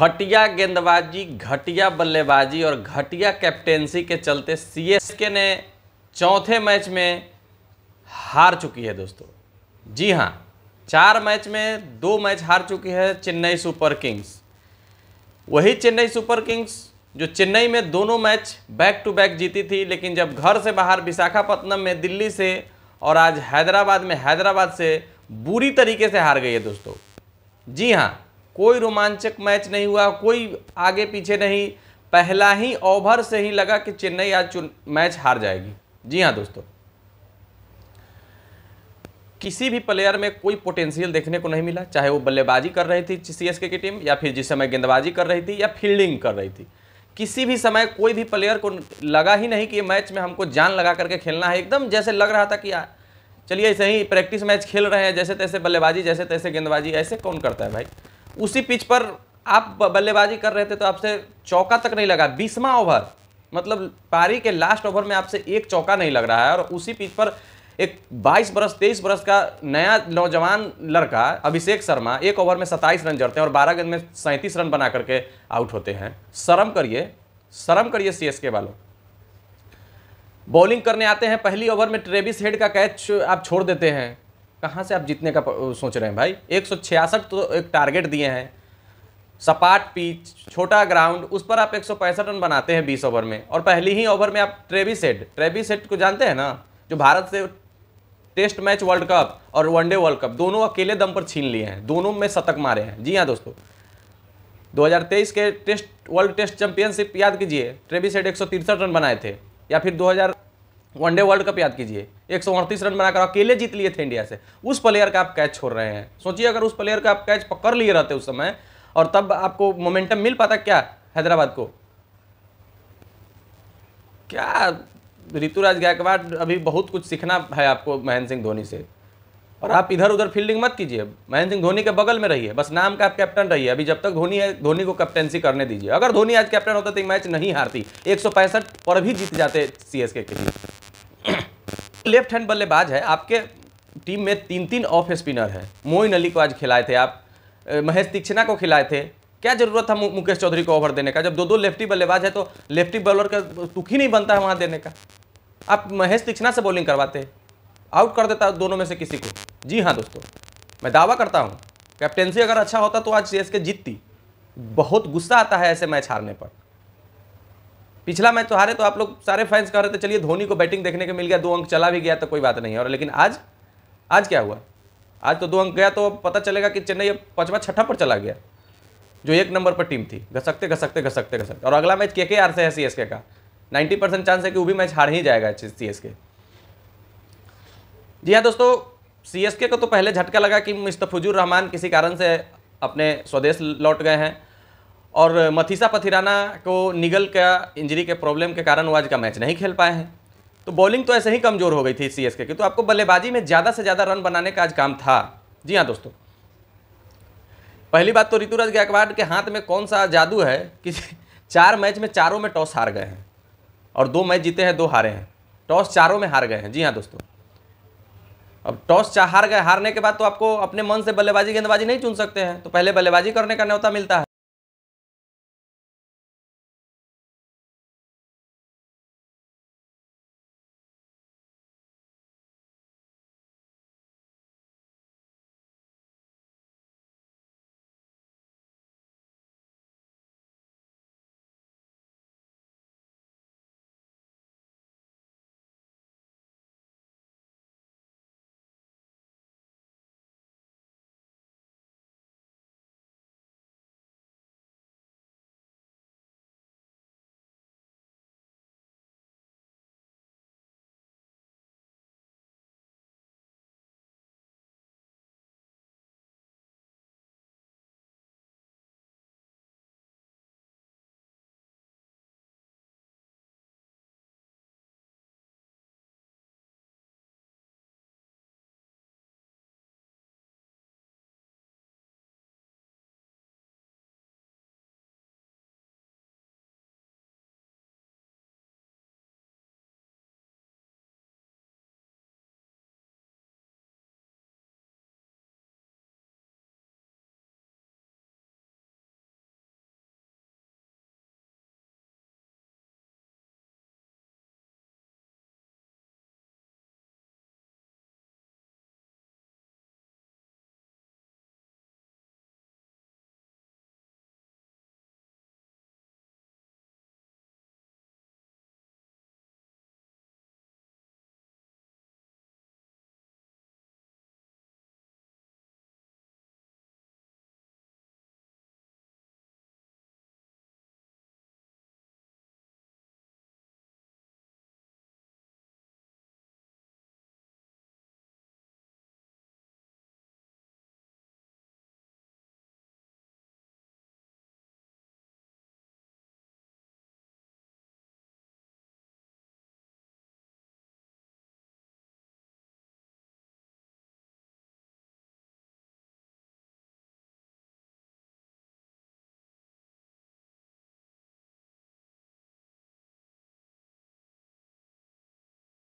घटिया गेंदबाजी घटिया बल्लेबाजी और घटिया कैप्टेंसी के चलते सीएसके ने चौथे मैच में हार चुकी है दोस्तों जी हाँ चार मैच में दो मैच हार चुकी है चेन्नई सुपर किंग्स वही चेन्नई सुपर किंग्स जो चेन्नई में दोनों मैच बैक टू बैक जीती थी लेकिन जब घर से बाहर विशाखापट्टनम में दिल्ली से और आज हैदराबाद में हैदराबाद से बुरी तरीके से हार गई है दोस्तों जी हाँ कोई रोमांचक मैच नहीं हुआ कोई आगे पीछे नहीं पहला ही ओवर से ही लगा कि चेन्नई आज मैच हार जाएगी जी हाँ दोस्तों किसी भी प्लेयर में कोई पोटेंशियल देखने को नहीं मिला चाहे वो बल्लेबाजी कर रही थी सीएसके की टीम या फिर जिस समय गेंदबाजी कर रही थी या फील्डिंग कर रही थी किसी भी समय कोई भी प्लेयर को लगा ही नहीं कि ये मैच में हमको जान लगा करके खेलना है एकदम जैसे लग रहा था कि चलिए ऐसे ही प्रैक्टिस मैच खेल रहे हैं जैसे तैसे बल्लेबाजी जैसे तैसे गेंदबाजी ऐसे कौन करता है भाई उसी पिच पर आप बल्लेबाजी कर रहे थे तो आपसे चौका तक नहीं लगा बीसवा ओवर मतलब पारी के लास्ट ओवर में आपसे एक चौका नहीं लग रहा है और उसी पिच पर एक 22 बरस 23 बरस का नया नौजवान लड़का अभिषेक शर्मा एक ओवर में 27 रन जड़ते हैं और 12 गेंद में 37 रन बना करके आउट होते हैं शर्म करिए शर्म करिए सीएसके वालों बॉलिंग करने आते हैं पहली ओवर में ट्रेविस हेड का कैच आप छोड़ देते हैं कहाँ से आप जीतने का सोच रहे हैं भाई एक तो एक टारगेट दिए हैं सपाट पीच छोटा ग्राउंड उस पर आप एक रन बनाते हैं बीस ओवर में और पहली ही ओवर में आप ट्रेवी सेट ट्रेवी सेट को जानते हैं ना जो भारत से टेस्ट मैच वर्ल्ड कप और वनडे वर्ल्ड कप दोनों अकेले दम पर छीन लिए हैं दोनों में शतक मारे हैं जी हाँ दोस्तों 2023 के टेस्ट वर्ल्ड टेस्ट चैंपियनशिप याद कीजिए ट्रेबी सेट एक रन बनाए थे या फिर 2000 वनडे वर्ल्ड कप याद कीजिए एक रन बनाकर अकेले जीत लिए थे इंडिया से उस प्लेयर का आप कैच छोड़ रहे हैं सोचिए अगर उस प्लेयर का आप कैच पकड़ लिए रहते उस समय और तब आपको मोमेंटम मिल पाता क्या हैदराबाद को क्या ऋतुराज गायकवाड़ अभी बहुत कुछ सीखना है आपको महेंद्र सिंह धोनी से और आप इधर उधर फील्डिंग मत कीजिए महेंद्र सिंह धोनी के बगल में रहिए बस नाम का आप कैप्टन रहिए अभी जब तक धोनी है धोनी को कैप्टेंसी करने दीजिए अगर धोनी आज कैप्टन होता तो मैच नहीं हारती एक पर भी जीत जाते सी के लिए लेफ्ट हैंड बल्लेबाज है आपके टीम में तीन तीन ऑफ स्पिनर है मोइन अली को आज खिलाए थे आप महेश तीक्षणा को खिलाए थे क्या जरूरत था मुकेश चौधरी को ओवर देने का जब दो दो लेफ्टी बल्लेबाज है तो लेफ्टी बॉलर का तुक ही नहीं बनता है वहाँ देने का आप महेश तीक्षणा से बॉलिंग करवाते आउट कर देता दोनों में से किसी को जी हाँ दोस्तों मैं दावा करता हूँ कैप्टेंसी अगर अच्छा होता तो आज सी जीतती बहुत गुस्सा आता है ऐसे मैच हारने पर पिछला मैच तो हारे तो आप लोग सारे फैंस कह रहे थे चलिए धोनी को बैटिंग देखने को मिल गया दो अंक चला भी गया तो कोई बात नहीं और लेकिन आज आज क्या हुआ आज तो दो अंक गया तो पता चलेगा कि चेन्नई पाँचवा छठा पर चला गया जो एक नंबर पर टीम थी घसकते घसकते घसकते घसकते और अगला मैच के के आर से है सी का नाइन्टी परसेंट चांस है कि वो भी मैच हार ही जाएगा सी एस के जी हाँ दोस्तों सी एस के को तो पहले झटका लगा कि मुस्तफ़ुजुर रहमान किसी कारण से अपने स्वदेश लौट गए हैं और मथीसा पथिराना को निगल का इंजरी के प्रॉब्लम के कारण वो आज का मैच नहीं खेल पाए हैं तो बॉलिंग तो ऐसे ही कमज़ोर हो गई थी सी एस के की तो आपको बल्लेबाजी में ज़्यादा से ज़्यादा रन बनाने का आज काम था जी हाँ दोस्तों पहली बात तो ऋतुराज गायकवाड़ के हाथ में कौन सा जादू है कि चार मैच में चारों में टॉस हार गए हैं और दो मैच जीते हैं दो हारे हैं टॉस चारों में हार गए हैं जी हाँ दोस्तों अब टॉस हार गए हारने के बाद तो आपको अपने मन से बल्लेबाजी गेंदबाजी नहीं चुन सकते हैं तो पहले बल्लेबाजी करने का न्यौता मिलता है